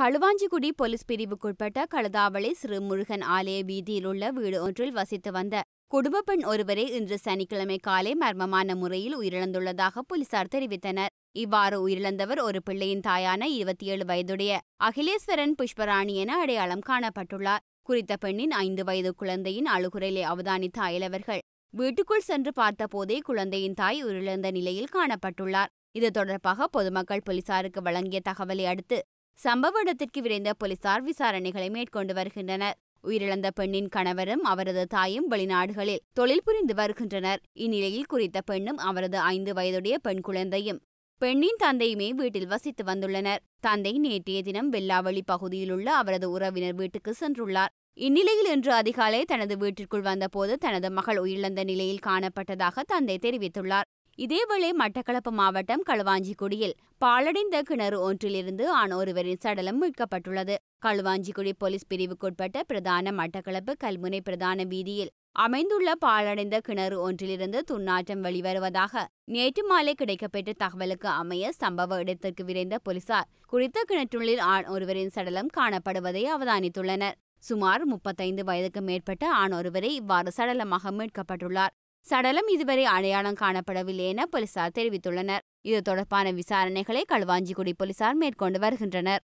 Kaluwanchikudy police பிரிவுக்குட்பட்ட களதாவளை சிறுமுருகன் ஆலய வீதியில் உள்ள வீடு ஒன்றில் வசித்து வந்த குடும்பப் பெண் ஒருவரை இன்று சனிக்கிழமை காலை மர்மமான முறையில் உயிரிழந்துள்ளதாக போலீசார் தெரிவித்தனர் இவ்வாறு உயிரிழந்தவர் ஒரு பிள்ளையின் தாயான இருபத்தி ஏழு வயதுடைய அகிலேஸ்வரன் புஷ்பராணி என அடையாளம் காணப்பட்டுள்ளார் குறித்த பெண்ணின் ஐந்து வயது குழந்தையின் அழுகுரலை அவதானித்த அயலவர்கள் வீட்டுக்குள் சென்று பார்த்தபோதே குழந்தையின் தாய் உயிரிழந்த நிலையில் காணப்பட்டுள்ளார் இது தொடர்பாக பொதுமக்கள் போலீசாருக்கு வழங்கிய தகவலை அடுத்து சம்பவ இடத்திற்கு விரைந்த போலீசார் விசாரணைகளை மேற்கொண்டு வருகின்றனர் உயிரிழந்த பெண்ணின் கணவரும் அவரது தாயும் வெளிநாடுகளில் தொழில் புரிந்து வருகின்றனர் இந்நிலையில் குறித்த பெண்ணும் அவரது ஐந்து வயதுடைய பெண் குழந்தையும் பெண்ணின் தந்தையுமே வீட்டில் வசித்து வந்துள்ளனர் தந்தை நேற்றைய தினம் வெள்ளாவளி பகுதியில் உள்ள அவரது உறவினர் வீட்டுக்கு சென்றுள்ளார் இந்நிலையில் இன்று அதிகாலை தனது வீட்டிற்குள் வந்தபோது தனது மகள் உயிரிழந்த நிலையில் காணப்பட்டதாக தந்தை தெரிவித்துள்ளார் இதேவேளை மட்டக்களப்பு மாவட்டம் களுவாஞ்சிக்குடியில் பாலடைந்த கிணறு ஒன்றிலிருந்து ஆண் ஒருவரின் சடலம் மீட்கப்பட்டுள்ளது களுவாஞ்சிக்குடி போலீஸ் பிரிவுக்குட்பட்ட பிரதான மட்டக்களப்பு கல்முனை பிரதான வீதியில் அமைந்துள்ள பாலடைந்த கிணறு ஒன்றிலிருந்து துண்ணாற்றம் வெளிவருவதாக நேற்று மாலை கிடைக்கப்பெற்ற தகவலுக்கு அமைய சம்பவ இடத்திற்கு விரைந்த போலீசார் குறித்த கிணற்றுள்ளில் ஆண் ஒருவரின் சடலம் காணப்படுவதை அவதானித்துள்ளனர் சுமார் முப்பத்தைந்து வயதுக்கு மேற்பட்ட ஆண் ஒருவரை இவ்வாறு சடலமாக மீட்கப்பட்டுள்ளார் சடலம் இதுவரை அடையாளம் காணப்படவில்லை என போலீசார் தெரிவித்துள்ளனர் இது தொடர்பான விசாரணைகளை களுவாஞ்சிக்குடி போலீசார் மேற்கொண்டு வருகின்றனர்